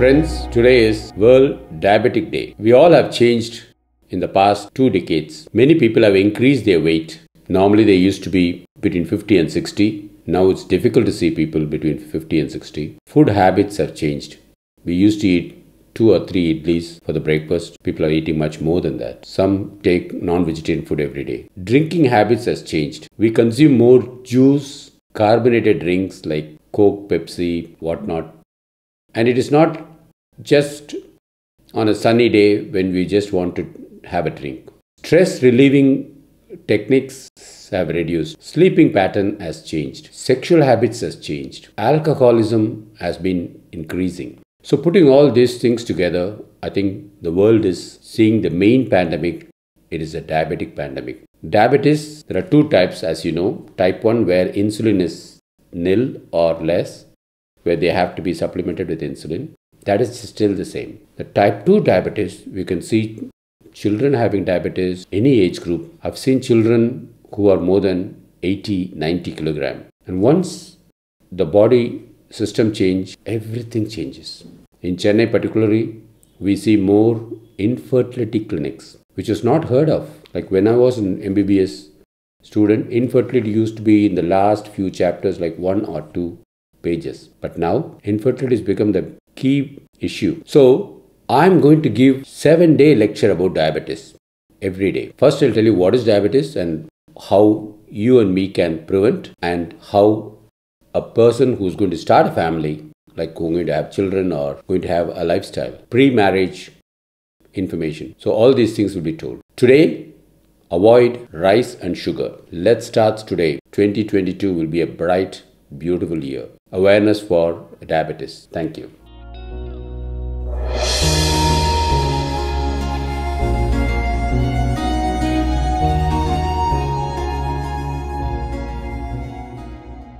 Friends, today is World Diabetic Day. We all have changed in the past two decades. Many people have increased their weight. Normally, they used to be between 50 and 60. Now, it's difficult to see people between 50 and 60. Food habits have changed. We used to eat two or three idlis for the breakfast. People are eating much more than that. Some take non-vegetarian food every day. Drinking habits has changed. We consume more juice, carbonated drinks like Coke, Pepsi, whatnot. And it is not just on a sunny day when we just want to have a drink. Stress relieving techniques have reduced. Sleeping pattern has changed. Sexual habits has changed. Alcoholism has been increasing. So putting all these things together, I think the world is seeing the main pandemic. It is a diabetic pandemic. Diabetes, there are two types as you know. Type 1 where insulin is nil or less where they have to be supplemented with insulin, that is still the same. The type 2 diabetes, we can see children having diabetes, any age group. I've seen children who are more than 80, 90 kilogram. And once the body system change, everything changes. In Chennai particularly, we see more infertility clinics, which is not heard of. Like when I was an MBBS student, infertility used to be in the last few chapters, like one or two pages. But now infertility has become the key issue. So I'm going to give 7 day lecture about diabetes every day. First I'll tell you what is diabetes and how you and me can prevent and how a person who's going to start a family like going to have children or going to have a lifestyle pre-marriage information so all these things will be told today avoid rice and sugar let's start today 2022 will be a bright beautiful year. Awareness for diabetes. Thank you.